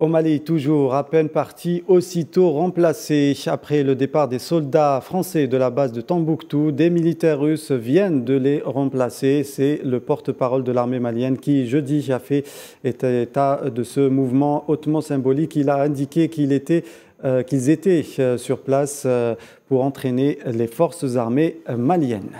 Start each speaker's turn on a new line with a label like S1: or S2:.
S1: Au Mali, toujours à peine parti, aussitôt remplacé. Après le départ des soldats français de la base de Tombouctou, des militaires russes viennent de les remplacer. C'est le porte-parole de l'armée malienne qui, jeudi, a fait état de ce mouvement hautement symbolique. Il a indiqué euh, qu'ils étaient euh, sur place euh, pour entraîner les forces armées maliennes.